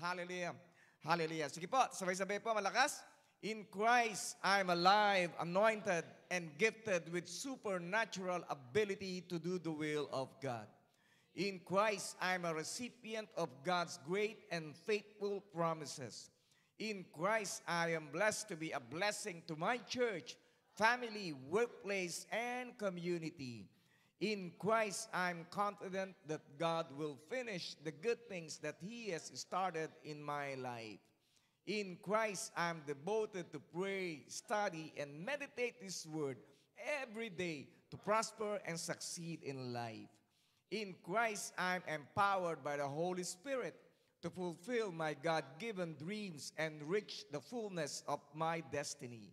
Hallelujah. Hallelujah. Sige po, sabay-sabay po, malakas. In Christ, I'm alive, anointed, and gifted with supernatural ability to do the will of God. In Christ, I'm a recipient of God's great and faithful promises. In Christ, I am blessed to be a blessing to my church, family, workplace, and community. In Christ, I'm confident that God will finish the good things that He has started in my life. In Christ, I'm devoted to pray, study, and meditate His Word every day to prosper and succeed in life. In Christ, I'm empowered by the Holy Spirit to fulfill my God given dreams and reach the fullness of my destiny.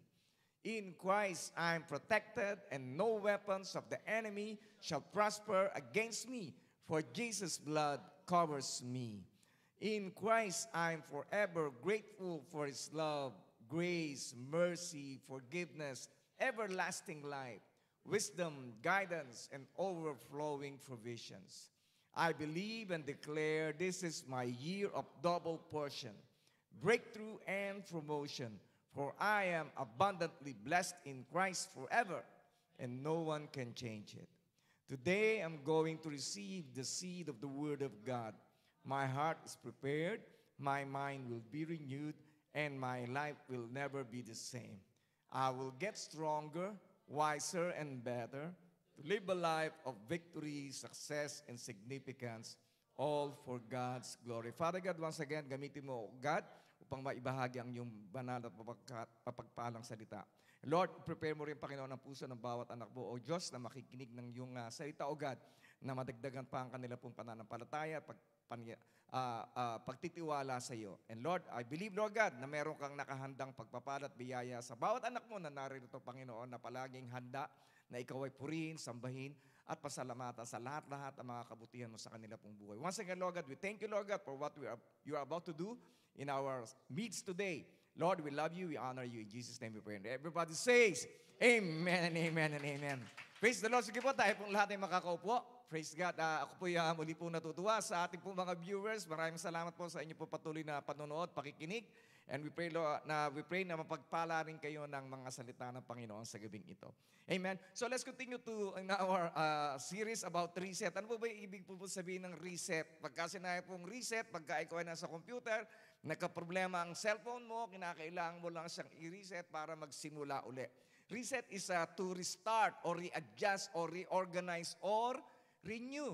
In Christ I am protected, and no weapons of the enemy shall prosper against me, for Jesus' blood covers me. In Christ I am forever grateful for his love, grace, mercy, forgiveness, everlasting life, wisdom, guidance, and overflowing provisions. I believe and declare this is my year of double portion, breakthrough and promotion for I am abundantly blessed in Christ forever, and no one can change it. Today I'm going to receive the seed of the Word of God. My heart is prepared, my mind will be renewed, and my life will never be the same. I will get stronger, wiser, and better to live a life of victory, success, and significance, all for God's glory. Father God, once again, gamitin mo, God, upang maibahagi ang iyong banal at papagpalang salita. Lord, prepare mo rin, Panginoon, ang puso ng bawat anak mo, O Diyos, na makikinig ng iyong uh, salita, O God, na madagdagan pa ang kanila pong pananampalataya, pag, pan, uh, ah, uh, ah, pagtitiwala sa iyo. And Lord, I believe, Lord God, na meron kang nakahandang pagpapala at biyaya sa bawat anak mo na narito, Panginoon, na palaging handa na ikaw ay purihin, sambahin, at pasalamatan sa lahat-lahat ang mga kabutihan mo sa kanila pong buhay. Once again, Lord God, we thank you, Lord God, for what we are, you are about to do in our meets today. Lord, we love you. We honor you. In Jesus' name we pray. And everybody says, Amen and amen and amen. Praise the Lord. Sige po, tayo pong lahat ay makakaupo. Praise God. Uh, ako po yung uh, muli po natutuwa sa ating po mga viewers. Maraming salamat po sa inyo po patuloy na panonood, pakikinig. And we pray, Lord, na we pray na mapagpala rin kayo ng mga salita ng Panginoon sa gabing ito. Amen. So let's continue to in our uh, series about reset. Ano po ba yung ibig po, po sabihin ng reset? Pagka sinabi pong reset, pagka ikaw ay nasa computer, Nagka-problema ang cellphone mo, kinakailangan mo lang siyang i-reset para magsimula uli. Reset is uh, to restart or readjust or reorganize or renew.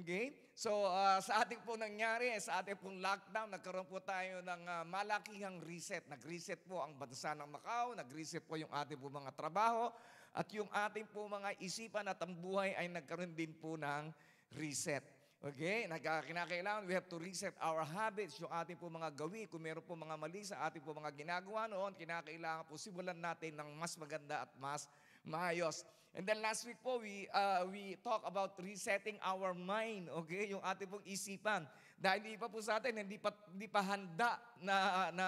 Okay? So, uh, sa ating po nangyari, sa ating pong lockdown, nagkaroon po tayo ng uh, malakihang reset. Nag-reset po ang bansa ng Macau, nag-reset po yung ating po mga trabaho, at yung ating po mga isipan at ang buhay ay nagkaroon din po ng reset. Okay, nagkakinakailangan, we have to reset our habits, yung ating po mga gawi. Kung meron po mga mali sa ating po mga ginagawa noon, kinakailangan po simulan natin ng mas maganda at mas maayos. And then last week po, we, uh, we talk about resetting our mind, okay? Yung ating pong isipan. Dahil pa po sa atin, hindi pa, hindi pa handa na, na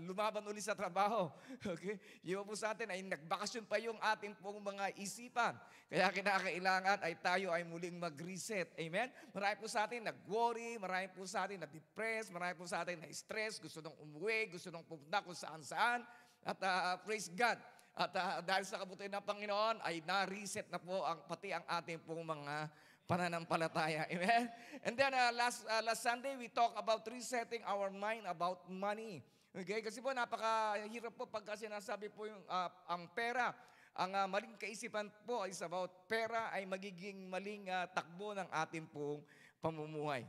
lumaban uli sa trabaho. Okay? Iba po sa atin ay nagbakasyon pa yung ating pong mga isipan. Kaya kinakailangan ay tayo ay muling mag-reset. Amen? Marami po sa atin nag-worry, marami po sa atin na-depressed, marami po sa atin na-stress, gusto nang umuwi, gusto nang pumunta kung saan-saan. At uh, praise God, at uh, dahil sa kabutihan ng Panginoon, ay na-reset na po ang, pati ang ating pong mga pananampalataya. Amen? And then uh, last, uh, last Sunday, we talk about resetting our mind about money. Okay? Kasi po, napakahirap po pagka sinasabi po yung uh, ang pera. Ang uh, maling kaisipan po is about pera ay magiging maling uh, takbo ng ating pong pamumuhay.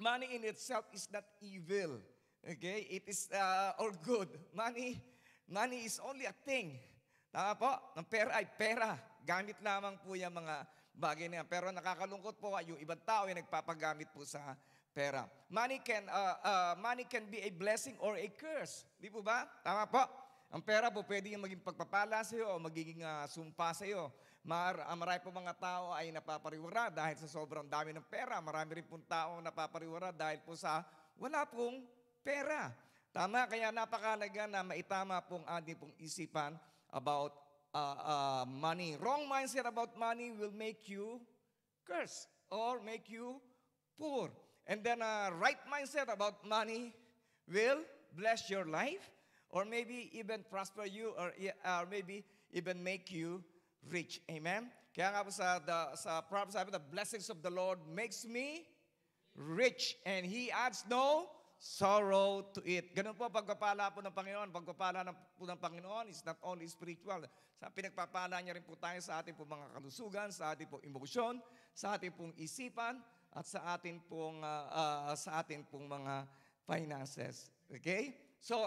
Money in itself is not evil. Okay? It is uh, or good. Money, money is only a thing. Tama po? Ang pera ay pera. Gamit lamang po yung mga bagay na yan. Pero nakakalungkot po ah, yung ibang tao ay nagpapagamit po sa pera. Money can, uh, uh, money can be a blessing or a curse. Di po ba? Tama po. Ang pera po pwede yung maging pagpapala sa iyo o magiging uh, sumpa sa iyo. Mar, uh, marami po mga tao ay napapariwara dahil sa sobrang dami ng pera. Marami rin pong tao napapariwara dahil po sa wala pong pera. Tama, kaya napakalaga na maitama pong ating pong isipan about uh, uh, money. Wrong mindset about money will make you curse or make you poor. And then a uh, right mindset about money will bless your life or maybe even prosper you or, or maybe even make you rich. Amen? Kaya nga po sa, the, sa Proverbs the blessings of the Lord makes me rich and He adds no sorrow to it. Ganun po pagpapala po ng Panginoon. Pagpapala ng, po ng Panginoon is not only spiritual. Sa pinagpapala niya rin po tayo sa ating po mga kalusugan, sa ating po emosyon, sa ating pong isipan, at sa ating pong, uh, uh, sa ating pong mga finances. Okay? So,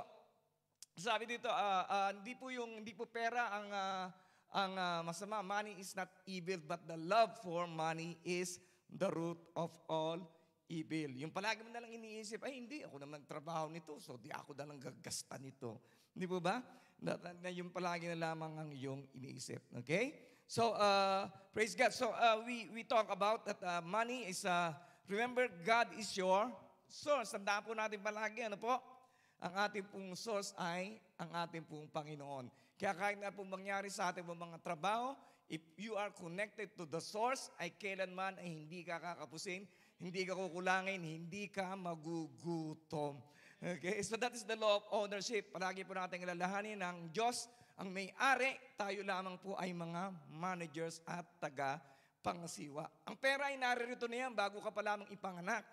sabi dito, uh, uh, hindi po yung, hindi po pera ang, uh, ang uh, masama. Money is not evil, but the love for money is the root of all evil evil. Yung palagi mo nalang iniisip, ay hindi, ako naman nagtrabaho nito, so di ako nalang gagasta nito. Hindi po ba? Na, na, na yung palagi na lamang ang iyong iniisip. Okay? So, uh, praise God. So, uh, we, we talk about that uh, money is, uh, remember, God is your source. Tandaan po natin palagi, ano po? Ang ating pong source ay ang ating pong Panginoon. Kaya kahit na pong mangyari sa ating pong mga trabaho, if you are connected to the source, ay kailanman ay hindi ka kakapusin hindi ka kukulangin, hindi ka magugutom. Okay, so that is the law of ownership. Palagi po natin ilalahanin ng Diyos ang may-ari. Tayo lamang po ay mga managers at taga pangasiwa. Ang pera ay naririto na yan bago ka pa lamang ipanganak.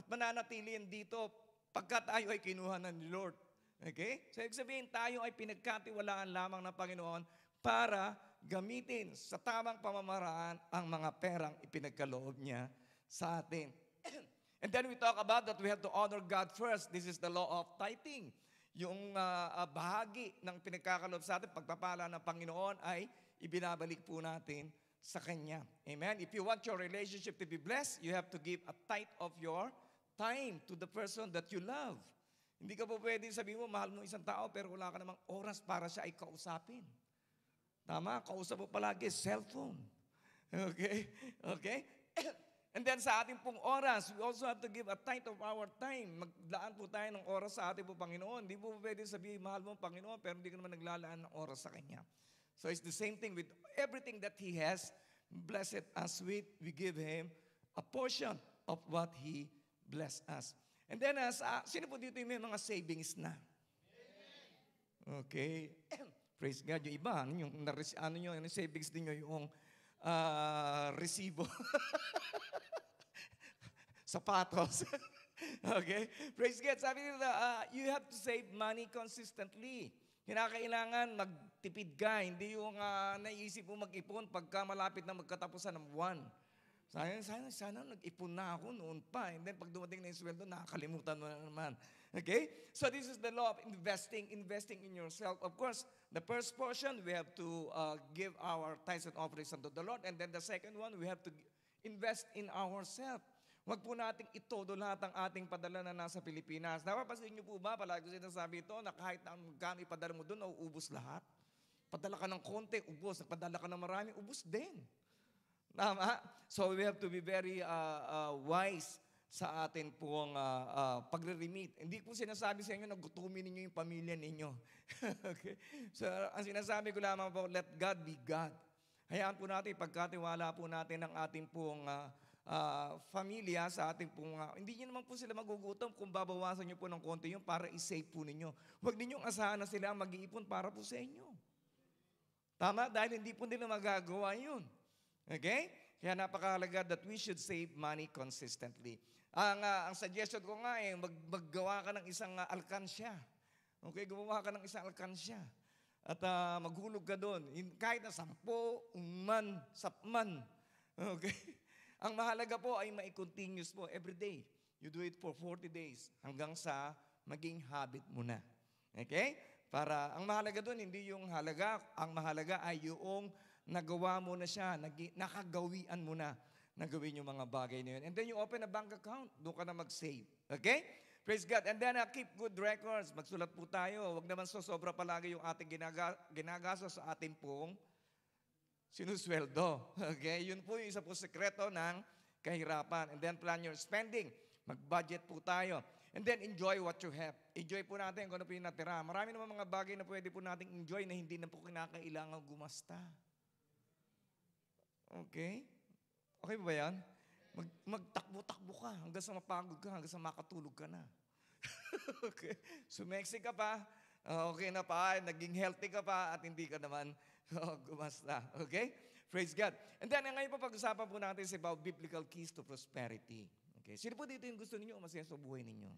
At mananatili yan dito pagka tayo ay kinuha ng Lord. Okay? So, ibig sabihin, tayo ay pinagkatiwalaan lamang ng Panginoon para gamitin sa tamang pamamaraan ang mga perang ipinagkaloob niya sa atin. And then we talk about that we have to honor God first. This is the law of tithing. Yung uh, bahagi ng pinagkakalob sa atin, pagpapala ng Panginoon ay ibinabalik po natin sa Kanya. Amen? If you want your relationship to be blessed, you have to give a tithe of your time to the person that you love. Hindi ka po pwedeng sabihin mo, mahal mo isang tao, pero wala ka namang oras para siya ay kausapin. Tama? Kausap mo palagi, cellphone. Okay? Okay? And then sa ating pong oras, we also have to give a tithe of our time. Maglaan po tayo ng oras sa ating po Panginoon. Hindi po pwede sabihin, mahal mo ang Panginoon, pero hindi ka naman naglalaan ng oras sa Kanya. So it's the same thing with everything that He has. Blessed us with, we give Him a portion of what He blessed us. And then, as, uh, sino po dito yung may mga savings na? Okay. Praise God. Yung iba, ano yung, ano yung, ano yung savings ninyo, yung uh, resibo. Sapatos. okay? Praise God. Sabi nila, uh, you have to save money consistently. Kinakailangan magtipid ka, hindi yung uh, naisip mo mag-ipon pagka malapit na magkatapusan ng buwan. Sayang, sayang, sana nag-ipon na ako noon pa. And then pag dumating na yung sweldo, nakakalimutan mo na naman. Okay? So this is the law of investing, investing in yourself. Of course, the first portion, we have to uh, give our tithes and offerings unto the Lord. And then the second one, we have to invest in ourselves. Huwag po nating itodo lahat ang ating padala na nasa Pilipinas. Napapasin niyo po ba, palagi ko sinasabi ito, na kahit magkano ipadala mo doon, nauubos lahat? Padala ka ng konti, ubos. Nagpadala ka ng marami, ubos din. Tama? So we have to be very uh, uh, wise sa atin pong uh, uh, pagre-remit. Hindi ko sinasabi sa inyo na gutumin ninyo yung pamilya ninyo. okay? So ang sinasabi ko lamang po, let God be God. Hayaan po natin, pagkatiwala po natin ang ating pong uh, uh, familia sa ating pong, uh, hindi nyo naman po sila magugutom kung babawasan nyo po ng konti yung para isave po ninyo. Huwag ninyong asahan na sila mag-iipon para po sa inyo. Tama? Dahil hindi po nila magagawa yun. Okay? Kaya napakahalaga that we should save money consistently. Ang, uh, ang suggestion ko nga eh, mag, maggawa ka ng isang uh, alkansya. Okay, gumawa ka ng isang alkansya. At uh, maghulog ka doon. Kahit na sampo, umman, sapman. Okay? Ang mahalaga po ay ma continuous po every day. You do it for 40 days hanggang sa maging habit mo na. Okay? Para ang mahalaga doon hindi yung halaga, ang mahalaga ay yung nagawa mo na siya, nakagawian mo na na gawin yung mga bagay na yun. And then you open a bank account, doon ka na mag-save. Okay? Praise God. And then uh, keep good records. Magsulat po tayo. Huwag naman so sobra palagi yung ating ginaga, ginagasa sa ating pong sinusweldo. Okay? Yun po yung isa po sekreto ng kahirapan. And then plan your spending. Mag-budget po tayo. And then enjoy what you have. Enjoy po natin kung ano po yung natira. Marami naman mga bagay na pwede po natin enjoy na hindi na po kinakailangan gumasta. Okay? Okay ba yan? Mag, magtakbo-takbo ka hanggang sa mapagod ka, hanggang sa makatulog ka na. okay? Sumeksi ka pa, ah, okay na pa, naging healthy ka pa, at hindi ka naman oh, gumasta. Okay? Praise God. And then, ngayon pa pag-usapan po natin sa about biblical keys to prosperity. Okay? Sino po dito yung gusto ninyo masaya sa buhay ninyo?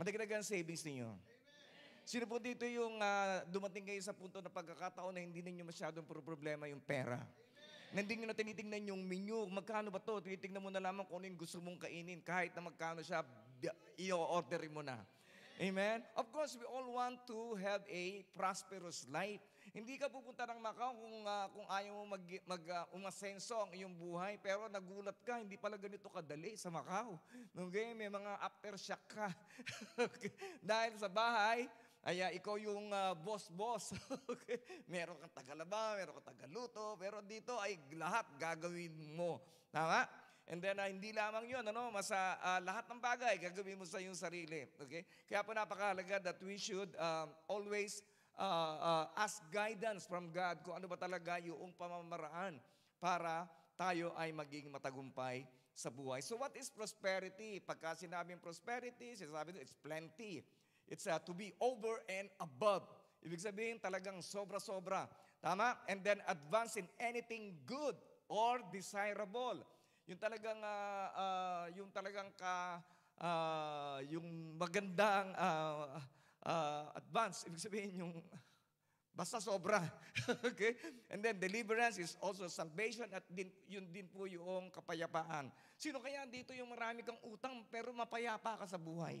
Madagdagan savings ninyo. Amen. Sino po dito yung uh, dumating kayo sa punto na pagkakataon na hindi ninyo masyadong problema yung pera? Amen. Hindi nyo na tinitingnan yung menu. Magkano ba to? Tinitingnan mo na lamang kung ano yung gusto mong kainin. Kahit na magkano siya, i order mo na. Amen? Of course, we all want to have a prosperous life. Hindi ka pupunta ng Macau kung, uh, kung ayaw mo mag, mag uh, umasenso ang iyong buhay. Pero nagulat ka, hindi pala ganito kadali sa Macau. Okay? May mga aftershock ka. Dahil sa bahay, ay uh, ikaw yung uh, ah, boss-boss. okay. Meron kang tagalaba, meron kang tagaluto, pero dito ay lahat gagawin mo. Tama? And then, uh, hindi lamang yun, ano, mas uh, lahat ng bagay, gagawin mo sa iyong sarili. Okay? Kaya po napakahalaga that we should um, always uh, uh, ask guidance from God kung ano ba talaga yung pamamaraan para tayo ay maging matagumpay sa buhay. So what is prosperity? Pagka sinabing prosperity, sinasabi it's plenty. It's uh, to be over and above. Ibig sabihin talagang sobra-sobra. Tama? And then advance in anything good or desirable. Yung talagang uh, uh, yung talagang ka uh, yung magandang uh, uh, advance. Ibig sabihin yung Basta sobra. okay? And then deliverance is also salvation at din, yun din po yung kapayapaan. Sino kaya dito yung marami kang utang pero mapayapa ka sa buhay?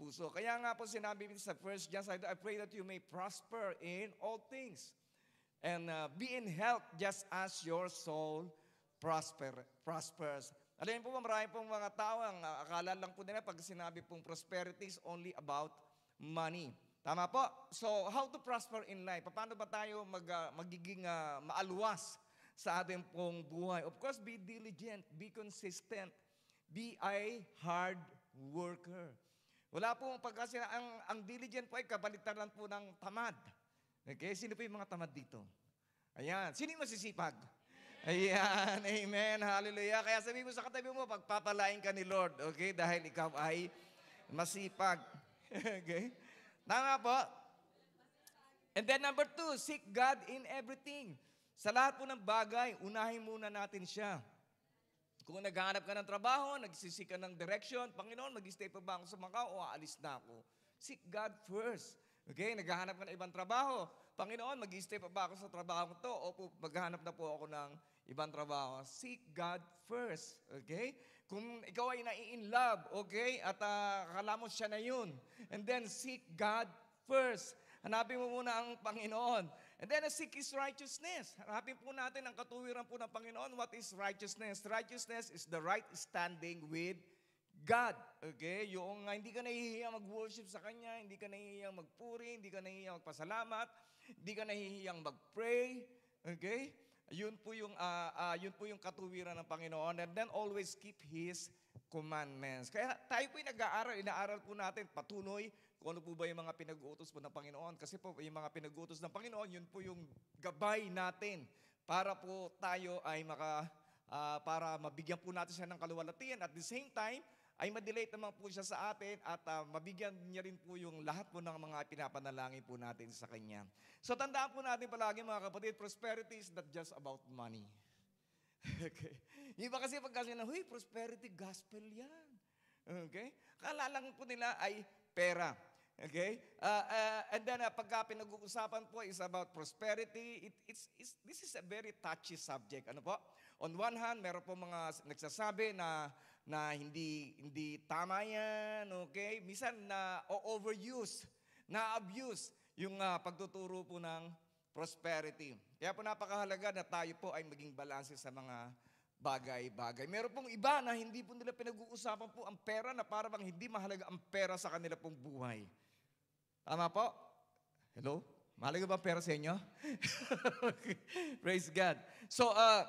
puso. Kaya nga po sinabi sa 1 John, I pray that you may prosper in all things and uh, be in health just as your soul prosper, prospers. Alam niyo po, marami pong mga tao ang akala lang po nila pag sinabi pong prosperity is only about money. Tama po? So, how to prosper in life? Paano ba tayo mag, uh, magiging uh, maaluwas sa ating pong buhay? Of course, be diligent, be consistent, be a hard worker. Wala po pagkasira. Ang, ang diligent po ay kabaliktaran po ng tamad. Okay, sino po yung mga tamad dito? Ayan, sino yung masisipag? Ayan, amen, hallelujah. Kaya sabi mo sa katabi mo, pagpapalain ka ni Lord, okay? Dahil ikaw ay masipag. okay? Tama po. And then number two, seek God in everything. Sa lahat po ng bagay, unahin muna natin siya. Kung naghahanap ka ng trabaho, nagsisi ka ng direction, Panginoon, mag-stay pa ba ako sa Macau o aalis na ako? Seek God first. Okay, naghahanap ka ng ibang trabaho. Panginoon, mag-stay pa ba ako sa trabaho ko to? O maghahanap na po ako ng ibang trabaho. Seek God first. Okay? Kung ikaw ay nai-in love, okay? At uh, akala siya na yun. And then, seek God first. Hanapin mo muna ang Panginoon. And then, seek His righteousness. Harapin po natin ang katuwiran po ng Panginoon. What is righteousness? Righteousness is the right standing with God. Okay? Yung uh, hindi ka nahihiya mag-worship sa Kanya, hindi ka nahihiya magpuri, hindi ka nahihiya magpasalamat, hindi ka nahihiyang mag-pray. Okay? Yun po yung uh, uh, yun po yung katuwiran ng Panginoon and then always keep his commandments. Kaya tayo po nag-aaral, inaaral po natin patuloy kung ano po ba yung mga pinag utos po ng Panginoon. Kasi po yung mga pinag utos ng Panginoon, yun po yung gabay natin para po tayo ay maka, uh, para mabigyan po natin siya ng kaluwalatian. At the same time, ay madelate naman po siya sa atin at uh, mabigyan niya rin po yung lahat po ng mga pinapanalangin po natin sa Kanya. So tandaan po natin palagi mga kapatid, prosperity is not just about money. okay. Iba kasi pag kasi na, huy, prosperity gospel yan. Okay? Kala lang po nila ay pera. Okay? Uh, uh, and then uh, pagka pinag-uusapan po is about prosperity. It, it's, it's, this is a very touchy subject. Ano po? On one hand, meron po mga nagsasabi na na hindi hindi tama yan, okay? Minsan na uh, overuse, na abuse yung uh, pagtuturo po ng prosperity. Kaya po napakahalaga na tayo po ay maging balanse sa mga bagay-bagay. Meron pong iba na hindi po nila pinag-uusapan po ang pera na para bang hindi mahalaga ang pera sa kanila pong buhay. Tama po? Hello? Mahalaga ba pera sa inyo? Praise God. So, uh,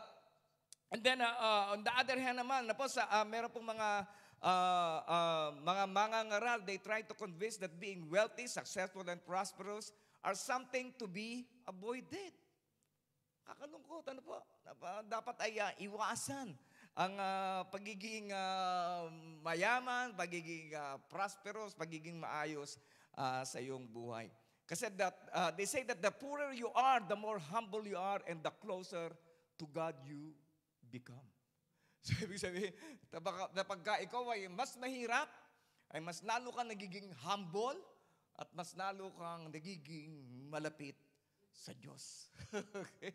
and then uh, uh, on the other hand naman, na po sa, uh, meron pong mga uh, uh, mga mangangaral, they try to convince that being wealthy, successful, and prosperous are something to be avoided. Kakalungkot, ano po? Dapat ay uh, iwasan ang uh, pagiging uh, mayaman, pagiging uh, prosperous, pagiging maayos uh, sa iyong buhay. Kasi that, uh, they say that the poorer you are, the more humble you are, and the closer to God you become. So ibig sabihin, napagka ikaw ay mas mahirap, ay mas lalo kang nagiging humble, at mas lalo kang nagiging malapit sa Diyos. okay?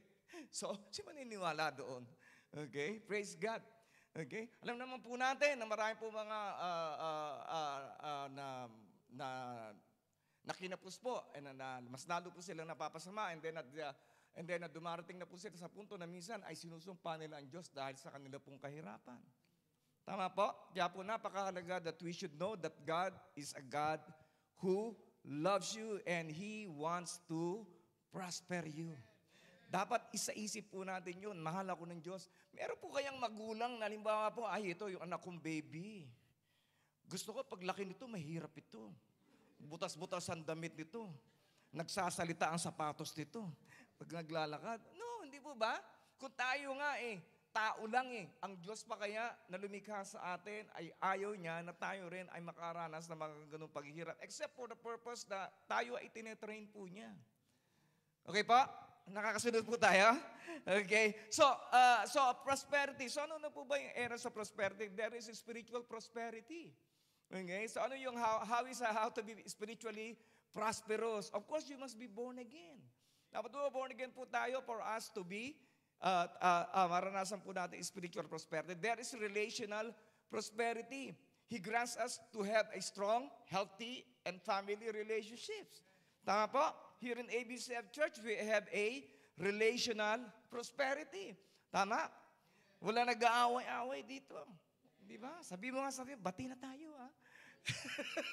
So, si maniniwala doon. Okay? Praise God. Okay? Alam naman po natin na marami po mga uh, uh, uh, uh, na, na eh, na kinapos po, and na, uh, mas lalo po silang napapasama, and then, at, uh, and then uh, dumarating na po sila sa punto na minsan ay sinusumpa nila ang Diyos dahil sa kanila pong kahirapan. Tama po? Kaya po napakahalaga that we should know that God is a God who loves you and He wants to prosper you. Dapat isaisip po natin yun. Mahal ako ng Diyos. Meron po kayang magulang, na nalimbawa po, ay ito, yung anak kong baby. Gusto ko paglaki nito, mahirap ito. Butas-butas ang damit nito. Nagsasalita ang sapatos nito. Pag naglalakad. No, hindi po ba? Kung tayo nga eh, tao lang eh. Ang Diyos pa kaya na lumikha sa atin ay ayaw niya na tayo rin ay makaranas ng mga ganung paghihirap. Except for the purpose na tayo ay tinetrain po niya. Okay pa? Nakakasunod po tayo? Okay. So, uh, so prosperity. So ano na po ba yung era sa prosperity? There is spiritual prosperity. Okay? So ano yung how, how is uh, how to be spiritually prosperous? Of course, you must be born again. Dapat po born again po tayo for us to be, uh, uh, uh, maranasan po natin spiritual prosperity. There is relational prosperity. He grants us to have a strong, healthy, and family relationships. Tama po? Here in ABCF Church, we have a relational prosperity. Tama? Wala nag-aaway-aaway dito. Di ba? Sabi mo nga sa akin, bati na tayo ah.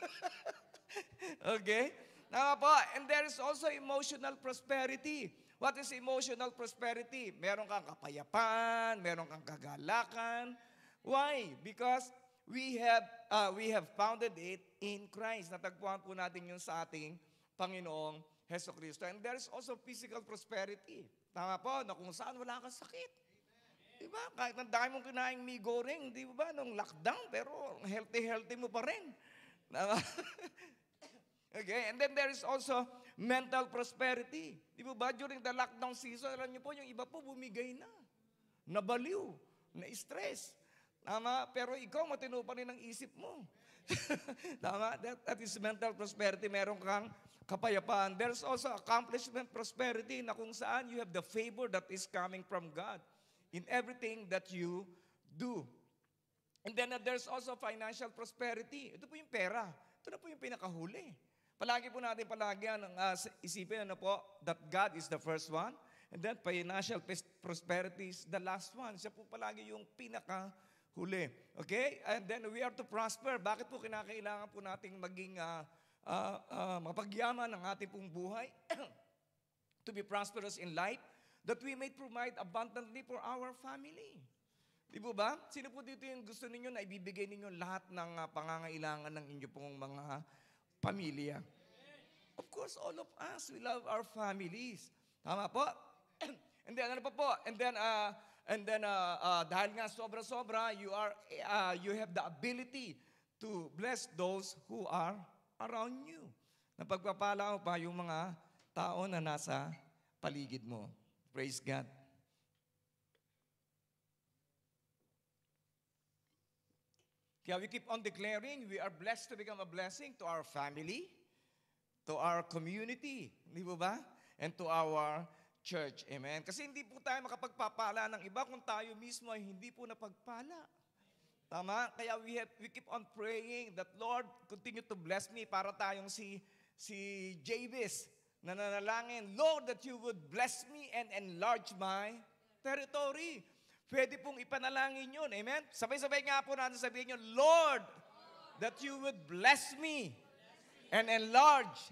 okay? Tama po. And there is also emotional prosperity. What is emotional prosperity? Meron kang kapayapaan, meron kang kagalakan. Why? Because we have uh, we have founded it in Christ. Natagpuan po natin yun sa ating Panginoong Heso Kristo. And there is also physical prosperity. Tama po, na kung saan wala kang sakit. Di ba? Kahit ang dami mong kinain mi goreng, di ba? Nung lockdown, pero healthy-healthy mo pa rin. Diba? okay, and then there is also mental prosperity. Di ba? During the lockdown season, alam niyo po, yung iba po bumigay na. Nabaliw, na-stress. Tama? Pero ikaw, matino pa rin ang isip mo. Tama? That, that is mental prosperity. Meron kang kapayapaan. There's also accomplishment prosperity na kung saan you have the favor that is coming from God in everything that you do. And then uh, there's also financial prosperity. Ito po yung pera. Ito na po yung pinakahuli. Palagi po natin palagi ang uh, isipin ano po, that God is the first one. And then financial prosperity is the last one. Siya po palagi yung pinakahuli. Okay? And then we are to prosper. Bakit po kinakailangan po nating maging uh, uh, uh, mapagyaman ang ating pong buhay? to be prosperous in life that we may provide abundantly for our family. Di po ba? Sino po dito yung gusto ninyo na ibibigay ninyo lahat ng ah, pangangailangan ng inyo pong mga pamilya? Of course, all of us, we love our families. Tama po? And then, ano pa po? And then, uh, and then uh, uh, dahil nga sobra-sobra, you, are, uh, you have the ability to bless those who are around you. Napagpapala mo pa yung mga tao na nasa paligid mo. Praise God. Kaya we keep on declaring we are blessed to become a blessing to our family, to our community, di ba ba? And to our church. Amen. Kasi hindi po tayo makapagpapala ng iba kung tayo mismo ay hindi po napagpala. Tama? Kaya we, have, we keep on praying that Lord, continue to bless me para tayong si, si Javis nananalangin, Lord, that you would bless me and enlarge my territory. Pwede pong ipanalangin yun. Amen? Sabay-sabay nga po natin sabihin yun, Lord, that you would bless me and enlarge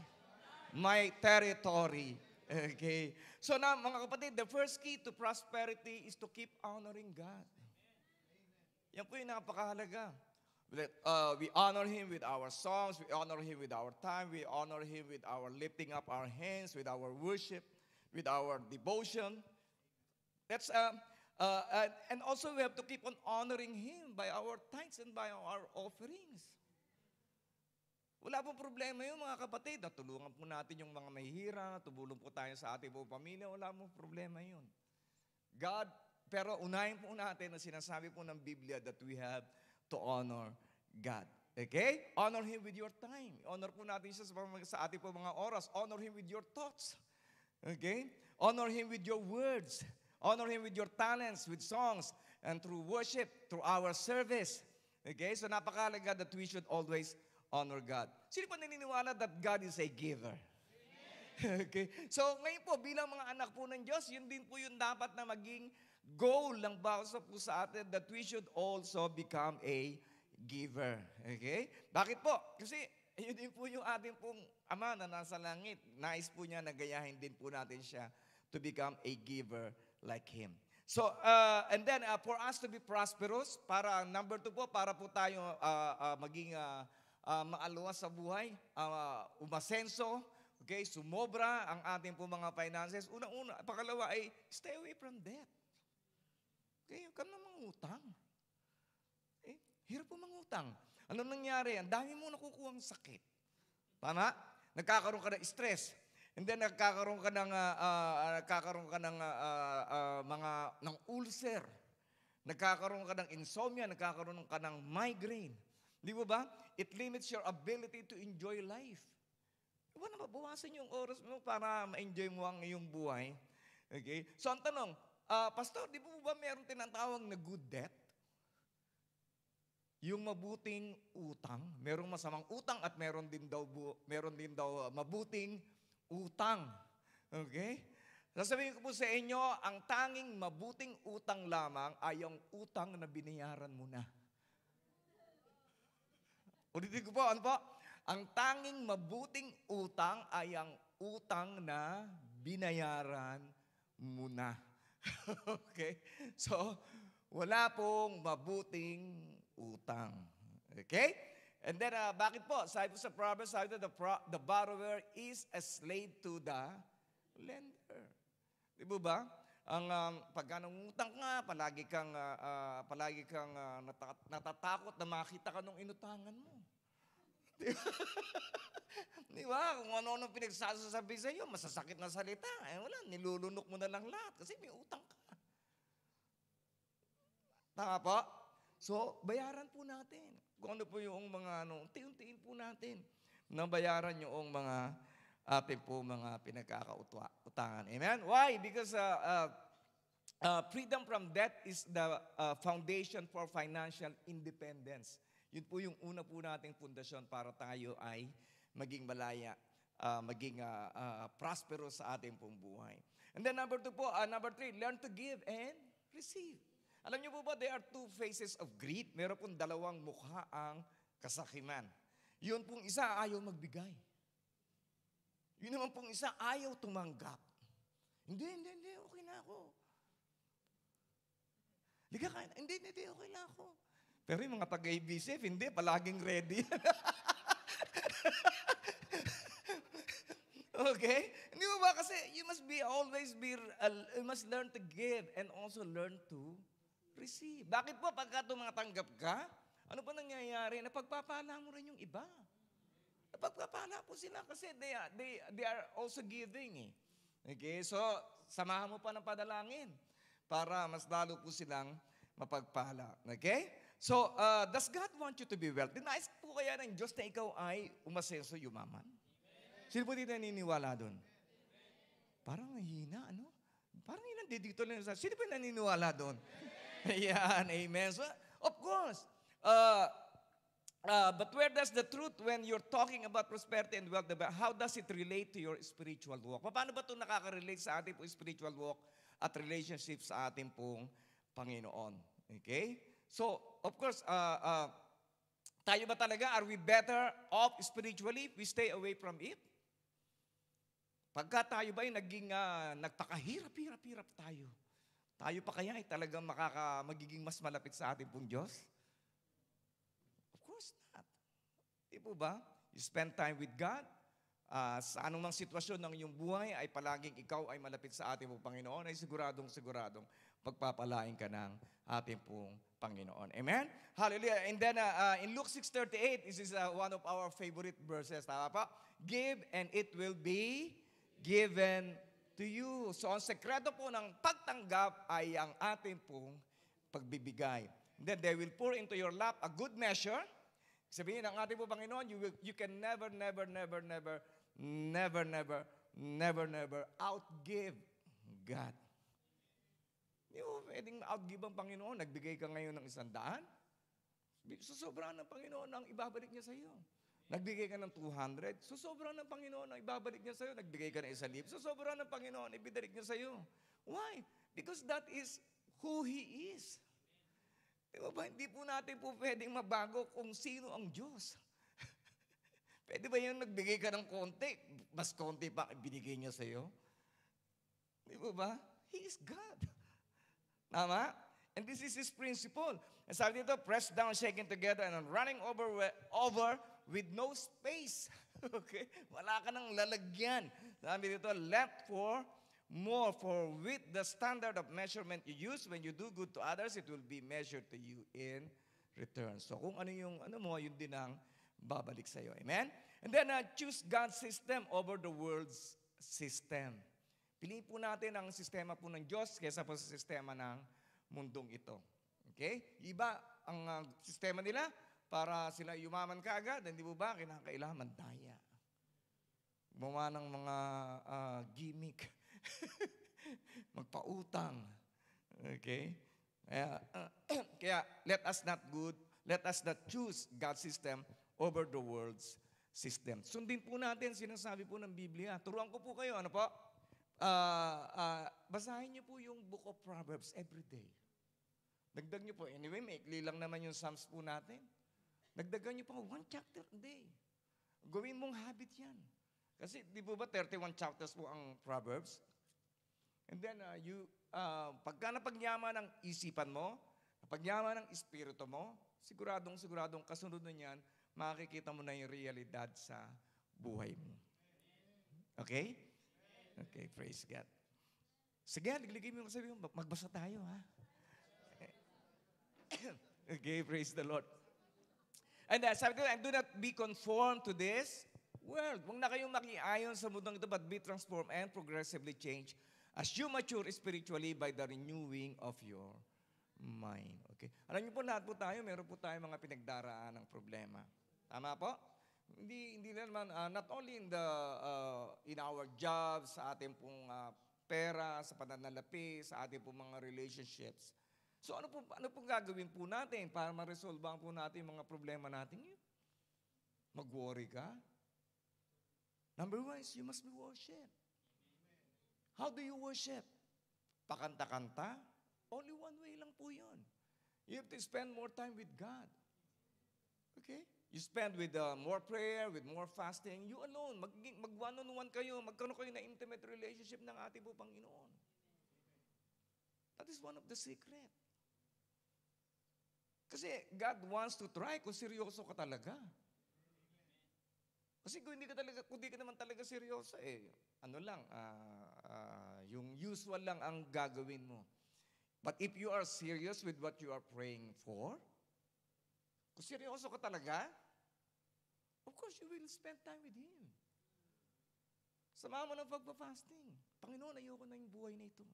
my territory. Okay. So now, mga kapatid, the first key to prosperity is to keep honoring God. Yan po yung napakahalaga that Uh, we honor Him with our songs, we honor Him with our time, we honor Him with our lifting up our hands, with our worship, with our devotion. That's uh, uh, and also we have to keep on honoring Him by our tithes and by our offerings. Wala pong problema yun mga kapatid. Natulungan po natin yung mga mahihirang, tubulong po tayo sa ating buong pamilya. Wala pong problema yun. God, pero unahin po natin na sinasabi po ng Biblia that we have to honor God. Okay? Honor Him with your time. Honor po natin siya sa ating po mga oras. Honor Him with your thoughts. Okay? Honor Him with your words. Honor Him with your talents, with songs, and through worship, through our service. Okay? So napakalaga that we should always honor God. Sino po naniniwala that God is a giver? okay? So ngayon po, bilang mga anak po ng Diyos, yun din po yung dapat na maging Goal ng bawat po sa atin that we should also become a giver. Okay? Bakit po? Kasi yun din po yung ating pong Ama na nasa langit. Nais po niya na gayahin din po natin siya to become a giver like Him. So, uh, and then uh, for us to be prosperous, para number two po, para po tayo uh, uh, maging uh, uh, maaluwas sa buhay, uh, umasenso, okay, sumobra ang ating po mga finances. Una-una, pakalawa ay stay away from debt. Kaya ka na utang. Eh, hirap po mangutang. Ano nangyari? Ang dami mo nakukuha ng sakit. Tama? Nagkakaroon ka ng stress. And then nagkakaroon ka ng uh, uh, nagkakaroon ka ng uh, uh, mga ng ulcer. Nagkakaroon ka ng insomnia, nagkakaroon ka ng migraine. Di ba ba? It limits your ability to enjoy life. Diba na mabawasan yung oras mo para ma-enjoy mo ang iyong buhay? Okay? So ang tanong, uh, Pastor, di po ba meron tinatawag na good debt? Yung mabuting utang, merong masamang utang at meron din daw bu- meron din daw ah, mabuting utang. Okay? Sasabihin ko po sa inyo, ang tanging mabuting utang lamang ay ang utang na binayaran mo na. Ulitin ko po, ano po? Ang tanging mabuting utang ay ang utang na binayaran mo na. okay? So, wala pong mabuting utang. Okay? And then, uh, bakit po? Sabi po sa Proverbs, sabi the, pro- the borrower is a slave to the lender. Di ba ba? Ang um, pagka utang nga, palagi kang, uh, uh, palagi kang uh, natatakot na makita ka nung inutangan mo. Di ba? Kung ano-ano pinagsasasabi sa iyo, masasakit na salita. Eh, wala, nilulunok mo na lang lahat kasi may utang ka. Tama po? So, bayaran po natin. Kung ano po yung mga ano, unti-untiin po natin na bayaran yung mga ating po mga pinagkakautangan. Amen? Why? Because uh, uh, uh, freedom from debt is the uh, foundation for financial independence. Yun po yung una po nating pundasyon para tayo ay maging malaya, uh, maging uh, ah, uh, ah, prosperous sa ating pong buhay. And then number two po, uh, number three, learn to give and receive. Alam niyo po ba, there are two faces of greed. Meron pong dalawang mukha ang kasakiman. Yun pong isa, ayaw magbigay. Yun naman pong isa, ayaw tumanggap. Hindi, hindi, hindi, okay na ako. Liga ka, hindi, hindi, okay na ako. Pero yung mga taga-ABCF, hindi, palaging ready. okay? Hindi mo ba kasi you must be always be, uh, you must learn to give and also learn to receive. Bakit po pagka tumatanggap ka, ano pa nangyayari? Napagpapala mo rin yung iba. Napagpapala po sila kasi they they, they are also giving. Eh. Okay, so samahan mo pa ng padalangin para mas lalo po silang mapagpala. Okay? So, uh, does God want you to be wealthy? Nais po kaya ng Diyos na ikaw ay umasenso, yumaman? Amen. Sino po dito naniniwala doon? Parang hina, ano? Parang yun dito lang. Sino po naniniwala doon? Ayan, amen. So, of course, uh, Uh, but where does the truth when you're talking about prosperity and wealth, diba? how does it relate to your spiritual walk? Paano ba ito nakaka-relate sa ating po spiritual walk at relationship sa ating pong Panginoon? Okay? So, of course, uh, uh, tayo ba talaga, are we better off spiritually if we stay away from it? Pagka tayo ba ay naging uh, nagpakahirap-hirap-hirap tayo, tayo pa kaya ay talagang makaka, magiging mas malapit sa ating pong Diyos? Of course not. Di po ba? You spend time with God, uh, sa anumang sitwasyon ng iyong buhay ay palaging ikaw ay malapit sa ating pong Panginoon ay siguradong siguradong pagpapalain ka ng ating pong Panginoon. Amen? Hallelujah. And then uh, uh, in Luke 6.38, this is uh, one of our favorite verses. Tama pa? Give and it will be given to you. So ang sekreto po ng pagtanggap ay ang ating pong pagbibigay. And then they will pour into your lap a good measure. Sabihin ng ating po Panginoon, you, will, you can never, never, never, never, never, never, never, never outgive God. Hindi mo pwedeng outgive ang Panginoon. Nagbigay ka ngayon ng isang daan. Susobra ng Panginoon ang ibabalik niya sa iyo. Nagbigay ka ng 200. Susobra ng Panginoon ang ibabalik niya sa iyo. Nagbigay ka ng isang lib. Susobra ng Panginoon, ibidalik niya sa iyo. Why? Because that is who He is. Diba ba? Hindi po natin po pwedeng mabago kung sino ang Diyos. Pwede ba yung nagbigay ka ng konti? Mas konti pa ibinigay niya sa'yo? Di ba ba? He is God. Tama? And this is his principle. And sabi dito, press down, shaking together, and running over, over with no space. okay? Wala ka nang lalagyan. Sabi dito, left for more, for with the standard of measurement you use, when you do good to others, it will be measured to you in return. So kung ano yung, ano mo, yun din ang babalik sa'yo. Amen? And then, uh, choose God's system over the world's system. Piliin po natin ang sistema po ng Diyos kaysa po sa sistema ng mundong ito. Okay? Iba ang uh, sistema nila para sila yumaman kaagad, hindi mo ba kinakailangan daya? Gumawa ng mga uh, gimmick. Magpautang. Okay? Kaya, uh, kaya let us not good, let us not choose God's system over the world's system. Sundin po natin, sinasabi po ng Biblia. Turuan ko po kayo, ano po? uh, uh, basahin niyo po yung Book of Proverbs every day. Dagdag niyo po. Anyway, maikli lang naman yung Psalms po natin. Dagdagan niyo po one chapter a day. Gawin mong habit yan. Kasi di po ba 31 chapters po ang Proverbs? And then uh, you, uh, pagka napagyaman ng isipan mo, napagyaman ng espiritu mo, siguradong siguradong kasunod na yan, makikita mo na yung realidad sa buhay mo. Okay? Okay, praise God. Sige, nagligay mo sabi mo, magbasa tayo ha. okay, praise the Lord. And uh, sabi ko, and do not be conformed to this world. Huwag na kayong makiayon sa mundong ito, but be transformed and progressively changed as you mature spiritually by the renewing of your mind. Okay? Alam niyo po, lahat po tayo, meron po tayong mga pinagdaraan ng problema. Tama po? Hindi, hindi naman, uh, not only in, the, uh, in our jobs, sa ating pong uh, pera, sa pananalapi, sa ating pong mga relationships. So ano po, ano pong gagawin po natin para ma-resolve po natin mga problema natin yun? Mag-worry ka? Number one is you must be worship. How do you worship? Pakanta-kanta? Only one way lang po yun. You have to spend more time with God. Okay? You spend with uh, more prayer, with more fasting, you alone. Mag, mag one-on-one kayo, magkaroon kayo na intimate relationship ng ating po Panginoon. That is one of the secret. Kasi God wants to try kung seryoso ka talaga. Kasi kung hindi ka talaga, kung hindi ka naman talaga seryoso, eh, ano lang, uh, uh, yung usual lang ang gagawin mo. But if you are serious with what you are praying for, kung seryoso ka talaga, Of course, you will spend time with Him. Samahan mo ng pagpa-fasting. Panginoon, ayoko na yung buhay na ito.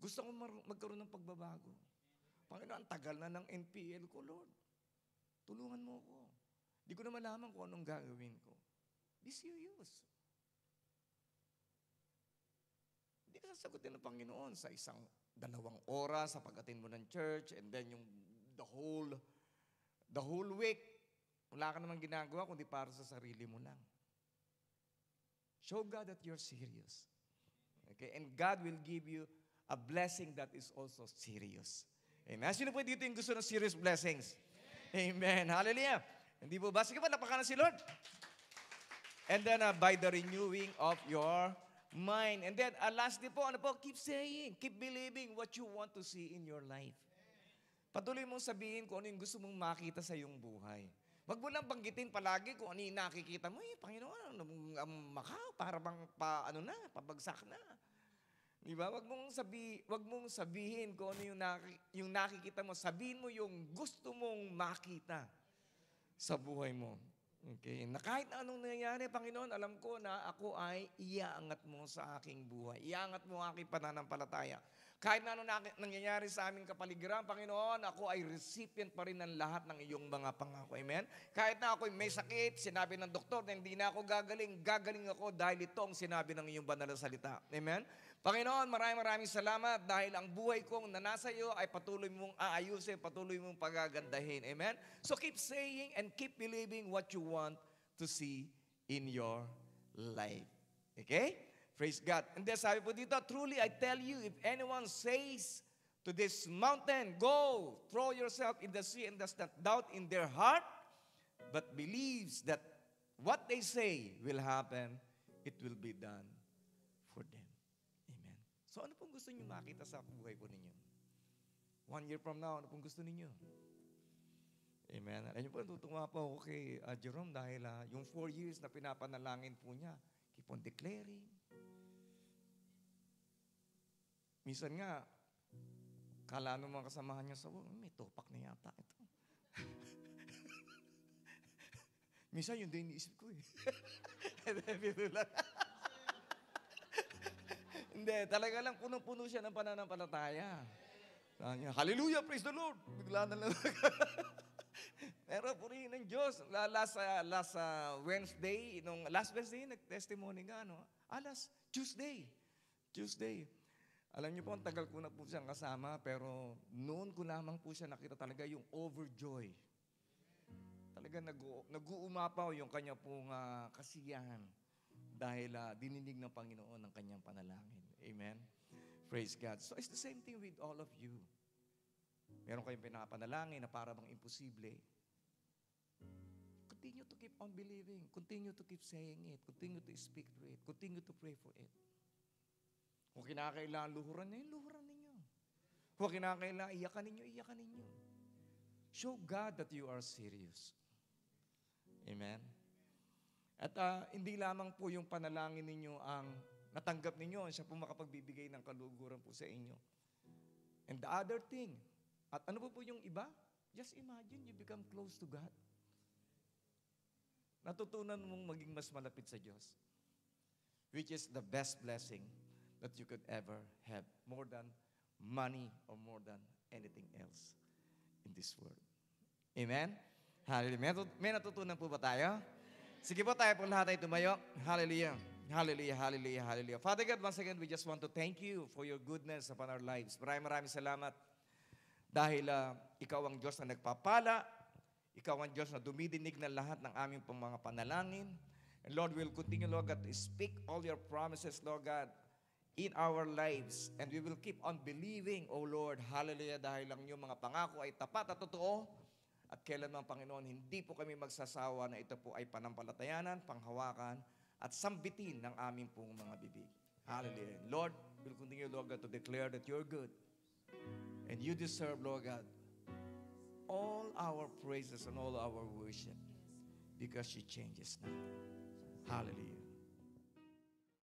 Gusto kong magkaroon ng pagbabago. Panginoon, ang tagal na ng NPL ko, Lord. Tulungan mo ako. Di ko na malaman kung anong gagawin ko. Be serious. Hindi ka sasagutin ng Panginoon sa isang dalawang oras sa pag-attend mo ng church and then yung the whole the whole week wala ka namang ginagawa kundi para sa sarili mo lang. Show God that you're serious. Okay? And God will give you a blessing that is also serious. Amen. Sino po dito yung gusto ng serious blessings? Amen. Hallelujah. Hindi po ba? Sige po, napakana si Lord. And then uh, by the renewing of your mind. And then uh, lastly po, ano po? Keep saying, keep believing what you want to see in your life. Patuloy mong sabihin kung ano yung gusto mong makita sa iyong buhay. Wag mo lang banggitin palagi kung ano yung nakikita mo. Eh, Panginoon, ang ano um, Macau, para bang pa, ano na, pabagsak na. Di ba? Wag mong, sabi, wag mong sabihin kung ano yung, naki, yung nakikita mo. Sabihin mo yung gusto mong makita sa buhay mo. Okay. Na kahit anong nangyayari, Panginoon, alam ko na ako ay iaangat mo sa aking buhay. Iaangat mo ang aking pananampalataya. Kahit na ano nangyayari sa aming kapaligiran, Panginoon, ako ay recipient pa rin ng lahat ng iyong mga pangako. Amen? Kahit na ako ay may sakit, sinabi ng doktor na hindi na ako gagaling, gagaling ako dahil ito ang sinabi ng iyong banal na salita. Amen? Panginoon, maraming maraming salamat dahil ang buhay kong na nasa iyo ay patuloy mong aayusin, patuloy mong pagagandahin. Amen? So keep saying and keep believing what you want to see in your life. Okay? Praise God. And then sabi po dito, Truly I tell you, if anyone says to this mountain, Go, throw yourself in the sea, and does not doubt in their heart, but believes that what they say will happen, it will be done for them. Amen. So ano pong gusto niyo makita sa buhay po ninyo? One year from now, ano pong gusto ninyo? Amen. Alam niyo po, natutuwa po ako kay uh, Jerome dahil uh, yung four years na pinapanalangin po niya, keep on declaring, Minsan nga, kala ng mga kasamahan niya sa work, may topak na yata ito. Minsan yun din iniisip ko eh. Hindi, talaga lang punong-puno siya ng pananampalataya. Niya, Hallelujah, praise the Lord! Bigla na lang. Pero purihin ng Diyos. Last, uh, last uh, Wednesday, nung last Wednesday, nag-testimony nga, no? Alas, ah, Tuesday. Tuesday. Alam niyo po, ang tagal ko na po siyang kasama, pero noon ko lamang po siya nakita talaga yung overjoy. Talaga nagu- nag-uumapaw yung kanya pong uh, kasiyahan dahil uh, dininig ng Panginoon ang kanyang panalangin. Amen? Praise God. So it's the same thing with all of you. Meron kayong pinapanalangin na para bang imposible. Continue to keep on believing. Continue to keep saying it. Continue to speak to it. Continue to pray for it. Kung kinakailangan luhuran ninyo, luhuran ninyo. Huwag kinakailangan iyakan ninyo, iyakan ninyo. Show God that you are serious. Amen? At uh, hindi lamang po yung panalangin ninyo ang natanggap ninyo, siya po makapagbibigay ng kaluguran po sa inyo. And the other thing, at ano po po yung iba? Just imagine you become close to God. Natutunan mong maging mas malapit sa Diyos. Which is the best blessing that you could ever have, more than money or more than anything else in this world. Amen? Hallelujah. May, natutunan po ba tayo? Sige po tayo po lahat ay tumayo. Hallelujah. Hallelujah, hallelujah, hallelujah. Father God, once again, we just want to thank you for your goodness upon our lives. Maraming maraming salamat dahil uh, ikaw ang Diyos na nagpapala, ikaw ang Diyos na dumidinig ng lahat ng aming mga panalangin. And Lord, we'll continue, Lord God, to speak all your promises, Lord God, in our lives. And we will keep on believing, O oh, Lord, hallelujah, dahil lang iyong mga pangako ay tapat at totoo. At kailan man, Panginoon, hindi po kami magsasawa na ito po ay panampalatayanan, panghawakan, at sambitin ng aming pong mga bibig. Hallelujah. Lord, we'll continue, Lord God, to declare that you're good. And you deserve, Lord God, all our praises and all our worship because she changes not. Hallelujah.